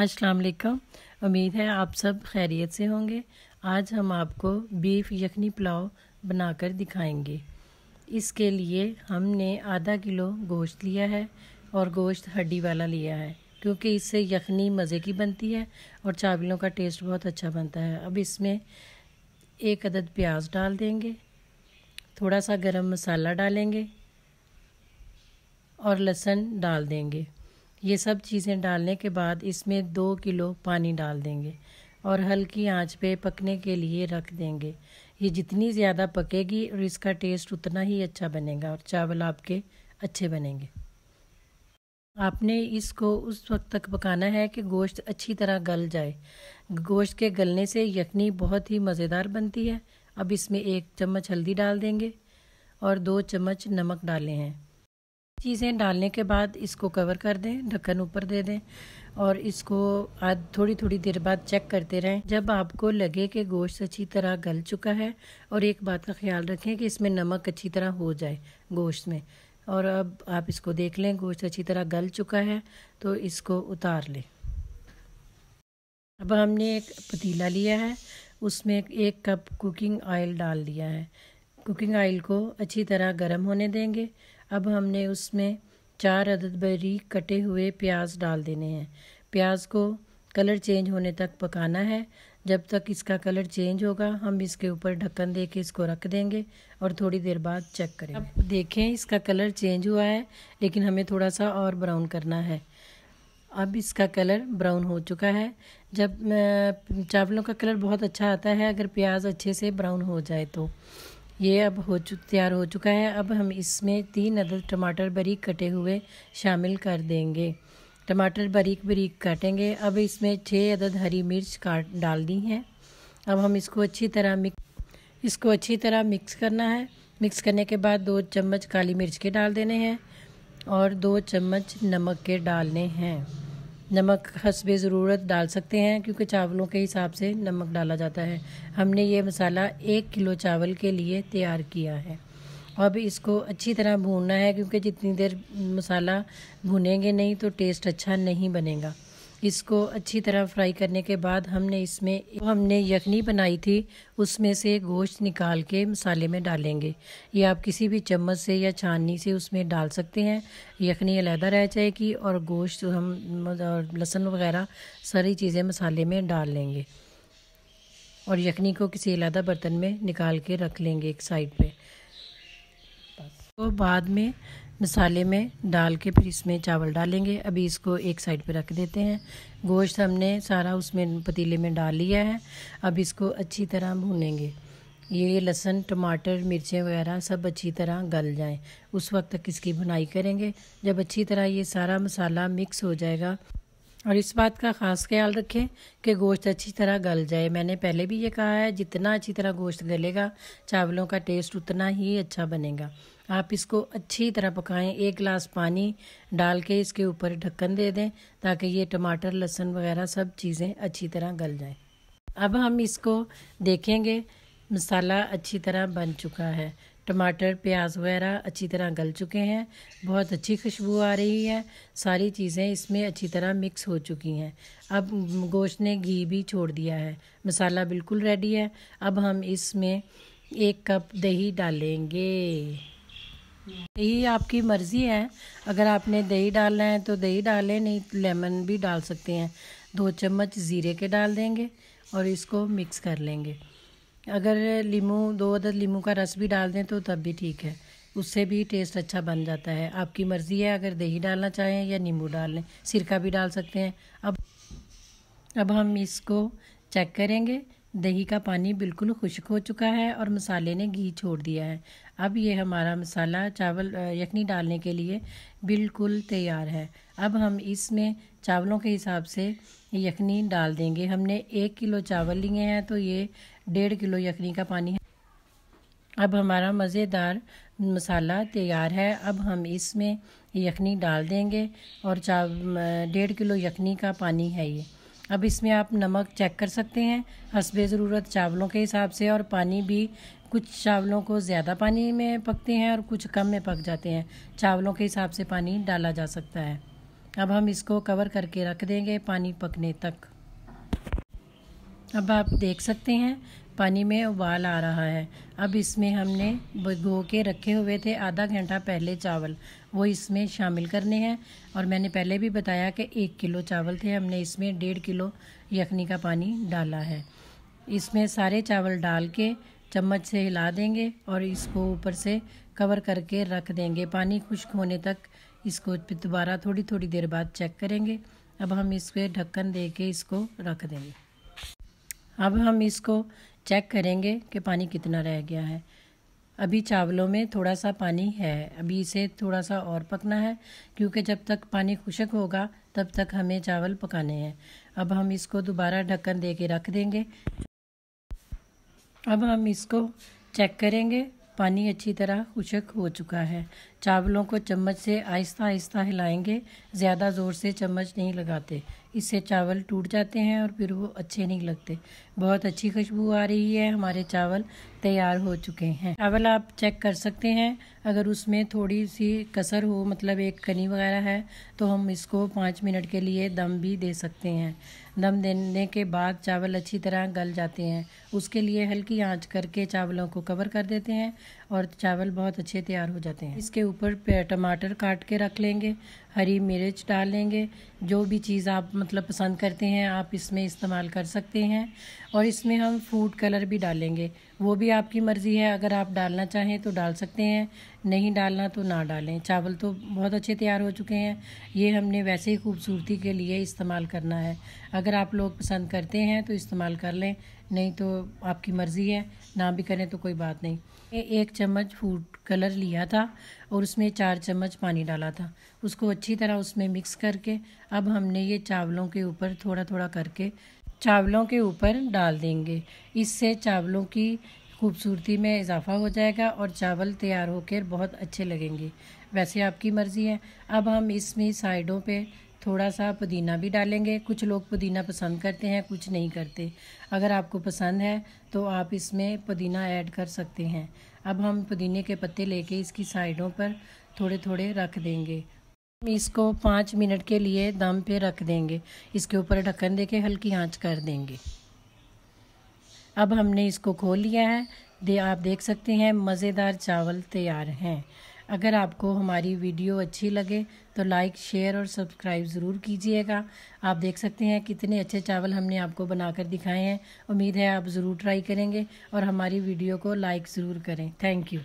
अस्सलाम उम्मीद है आप सब खैरियत से होंगे आज हम आपको बीफ यखनी पुलाव बनाकर दिखाएंगे इसके लिए हमने आधा किलो गोश्त लिया है और गोश्त हड्डी वाला लिया है क्योंकि इससे यखनी मज़े की बनती है और चावलों का टेस्ट बहुत अच्छा बनता है अब इसमें एक अदद प्याज डाल देंगे थोड़ा सा गरम मसाला डालेंगे और लहसुन डाल देंगे ये सब चीज़ें डालने के बाद इसमें दो किलो पानी डाल देंगे और हल्की आंच पे पकने के लिए रख देंगे ये जितनी ज़्यादा पकेगी और इसका टेस्ट उतना ही अच्छा बनेगा और चावल आपके अच्छे बनेंगे आपने इसको उस वक्त तक पकाना है कि गोश्त अच्छी तरह गल जाए गोश्त के गलने से यखनी बहुत ही मज़ेदार बनती है अब इसमें एक चम्मच हल्दी डाल देंगे और दो चम्मच नमक डाले हैं चीज़ें डालने के बाद इसको कवर कर दें ढक्कन ऊपर दे दें और इसको आज थोड़ी थोड़ी देर बाद चेक करते रहें जब आपको लगे कि गोश्त अच्छी तरह गल चुका है और एक बात का ख्याल रखें कि इसमें नमक अच्छी तरह हो जाए गोश्त में और अब आप इसको देख लें गोश्त अच्छी तरह गल चुका है तो इसको उतार लें अब हमने एक पतीला लिया है उसमें एक कप कुकिंग ऑयल डाल दिया है कुकिंग ऑयल को अच्छी तरह गर्म होने देंगे अब हमने उसमें चार अदद बारीक कटे हुए प्याज डाल देने हैं प्याज को कलर चेंज होने तक पकाना है जब तक इसका कलर चेंज होगा हम इसके ऊपर ढक्कन दे के इसको रख देंगे और थोड़ी देर बाद चेक करें अब देखें इसका कलर चेंज हुआ है लेकिन हमें थोड़ा सा और ब्राउन करना है अब इसका कलर ब्राउन हो चुका है जब चावलों का कलर बहुत अच्छा आता है अगर प्याज अच्छे से ब्राउन हो जाए तो ये अब हो चुक तैयार हो चुका है अब हम इसमें तीन अदद टमाटर बारीक कटे हुए शामिल कर देंगे टमाटर बारीक बारीक काटेंगे अब इसमें छः अदद हरी मिर्च काट डाल दी हैं अब हम इसको अच्छी तरह मिक्स इसको अच्छी तरह मिक्स करना है मिक्स करने के बाद दो चम्मच काली मिर्च के डाल देने हैं और दो चम्मच नमक के डालने हैं नमक हसब ज़रूरत डाल सकते हैं क्योंकि चावलों के हिसाब से नमक डाला जाता है हमने ये मसाला एक किलो चावल के लिए तैयार किया है अब इसको अच्छी तरह भूनना है क्योंकि जितनी देर मसाला भुनेंगे नहीं तो टेस्ट अच्छा नहीं बनेगा इसको अच्छी तरह फ्राई करने के बाद हमने इसमें हमने यखनी बनाई थी उसमें से गोश्त निकाल के मसाले में डालेंगे ये आप किसी भी चम्मच से या छाननी से उसमें डाल सकते हैं यखनी अलहदा रह जाएगी और गोश्त हम और लहसुन वगैरह सारी चीज़ें मसाले में डाल लेंगे और यखनी को किसी अलहदा बर्तन में निकाल के रख लेंगे एक साइड पर तो बाद में मसाले में डाल के फिर इसमें चावल डालेंगे अभी इसको एक साइड पे रख देते हैं गोश्त हमने सारा उसमें पतीले में डाल लिया है अब इसको अच्छी तरह भूनेंगे ये लहसुन टमाटर मिर्चें वगैरह सब अच्छी तरह गल जाएं उस वक्त तक इसकी भुनाई करेंगे जब अच्छी तरह ये सारा मसाला मिक्स हो जाएगा और इस बात का ख़ास ख्याल रखें कि गोश्त अच्छी तरह गल जाए मैंने पहले भी ये कहा है जितना अच्छी तरह गोश्त गलेगा चावलों का टेस्ट उतना ही अच्छा बनेगा आप इसको अच्छी तरह पकाएं एक गिलास पानी डाल के इसके ऊपर ढक्कन दे दें ताकि ये टमाटर लहसुन वगैरह सब चीज़ें अच्छी तरह गल जाए अब हम इसको देखेंगे मसाला अच्छी तरह बन चुका है टमाटर प्याज वगैरह अच्छी तरह गल चुके हैं बहुत अच्छी खुशबू आ रही है सारी चीज़ें इसमें अच्छी तरह मिक्स हो चुकी हैं अब गोश्त ने घी भी छोड़ दिया है मसाला बिल्कुल रेडी है अब हम इसमें एक कप दही डालेंगे दही आपकी मर्ज़ी है अगर आपने दही डालना है तो दही डालें नहीं तो लेमन भी डाल सकते हैं दो चम्मच ज़ीरे के डाल देंगे और इसको मिक्स कर लेंगे अगर लीमू दो अदद लीमू का रस भी डाल दें तो तब भी ठीक है उससे भी टेस्ट अच्छा बन जाता है आपकी मर्ज़ी है अगर दही डालना चाहें या नींबू डाल लें सिरका भी डाल सकते हैं अब अब हम इसको चेक करेंगे दही का पानी बिल्कुल खुश्क हो चुका है और मसाले ने घी छोड़ दिया है अब ये हमारा मसाला चावल यखनी डालने के लिए बिल्कुल तैयार है अब हम इसमें चावलों के हिसाब से यखनी डाल देंगे हमने एक किलो चावल लिए हैं तो ये डेढ़ किलो यखनी का पानी है अब हमारा मज़ेदार मसाला तैयार है अब हम इसमें यखनी डाल देंगे और चा डेढ़ किलो यखनी का पानी है ये अब इसमें आप नमक चेक कर सकते हैं हसबे ज़रूरत चावलों के हिसाब से और पानी भी कुछ चावलों को ज़्यादा पानी में पकते हैं और कुछ कम में पक जाते हैं चावलों के हिसाब से पानी डाला जा सकता है अब हम इसको कवर करके रख देंगे पानी पकने तक अब आप देख सकते हैं पानी में उबाल आ रहा है अब इसमें हमने भिगो के रखे हुए थे आधा घंटा पहले चावल वो इसमें शामिल करने हैं और मैंने पहले भी बताया कि एक किलो चावल थे हमने इसमें डेढ़ किलो यखनी का पानी डाला है इसमें सारे चावल डाल के चम्मच से हिला देंगे और इसको ऊपर से कवर करके रख देंगे पानी खुश्क होने तक इसको दोबारा थोड़ी थोड़ी देर बाद चेक करेंगे अब हम इस पर ढक्कन दे के इसको रख देंगे अब हम इसको चेक करेंगे कि पानी कितना रह गया है अभी चावलों में थोड़ा सा पानी है अभी इसे थोड़ा सा और पकना है क्योंकि जब तक पानी खुशक होगा तब तक हमें चावल पकाने हैं अब हम इसको दोबारा ढक्कन दे के रख देंगे अब हम इसको चेक करेंगे पानी अच्छी तरह खुशक हो चुका है चावलों को चम्मच से आहिस्ता आहिस्ता हिलाएंगे ज़्यादा ज़ोर से चम्मच नहीं लगाते इससे चावल टूट जाते हैं और फिर वो अच्छे नहीं लगते बहुत अच्छी खुशबू आ रही है हमारे चावल तैयार हो चुके हैं चावल आप चेक कर सकते हैं अगर उसमें थोड़ी सी कसर हो मतलब एक कनी वगैरह है तो हम इसको पाँच मिनट के लिए दम भी दे सकते हैं दम देने के बाद चावल अच्छी तरह गल जाते हैं उसके लिए हल्की आँच करके चावलों को कवर कर देते हैं और चावल बहुत अच्छे तैयार हो जाते हैं इसके ऊपर टमाटर काट के रख लेंगे हरी मिर्च डाल लेंगे जो भी चीज़ आप मतलब पसंद करते हैं आप इसमें इस्तेमाल कर सकते हैं और इसमें हम फूड कलर भी डालेंगे वो भी आपकी मर्ज़ी है अगर आप डालना चाहें तो डाल सकते हैं नहीं डालना तो ना डालें चावल तो बहुत अच्छे तैयार हो चुके हैं ये हमने वैसे ही खूबसूरती के लिए इस्तेमाल करना है अगर आप लोग पसंद करते हैं तो इस्तेमाल कर लें नहीं तो आपकी मर्ज़ी है ना भी करें तो कोई बात नहीं एक चम्मच फूड कलर लिया था और उसमें चार चम्मच पानी डाला था उसको अच्छी तरह उसमें मिक्स करके अब हमने ये चावलों के ऊपर थोड़ा थोड़ा करके चावलों के ऊपर डाल देंगे इससे चावलों की खूबसूरती में इजाफा हो जाएगा और चावल तैयार होकर बहुत अच्छे लगेंगे वैसे आपकी मर्ज़ी है अब हम इसमें साइडों पे थोड़ा सा पुदीना भी डालेंगे कुछ लोग पुदीना पसंद करते हैं कुछ नहीं करते अगर आपको पसंद है तो आप इसमें पुदीना ऐड कर सकते हैं अब हम पुदीने के पत्ते लेके इसकी साइडों पर थोड़े थोड़े रख देंगे हम इसको पाँच मिनट के लिए दम पे रख देंगे इसके ऊपर ढक्कन देके हल्की आंच कर देंगे अब हमने इसको खोल लिया है दे आप देख सकते हैं मज़ेदार चावल तैयार हैं अगर आपको हमारी वीडियो अच्छी लगे तो लाइक शेयर और सब्सक्राइब ज़रूर कीजिएगा आप देख सकते हैं कितने अच्छे चावल हमने आपको बनाकर दिखाए हैं उम्मीद है आप ज़रूर ट्राई करेंगे और हमारी वीडियो को लाइक ज़रूर करें थैंक यू